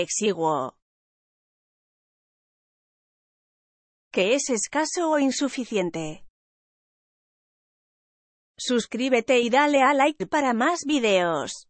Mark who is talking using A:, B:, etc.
A: exiguo, que es escaso o insuficiente. Suscríbete y dale a like para más videos.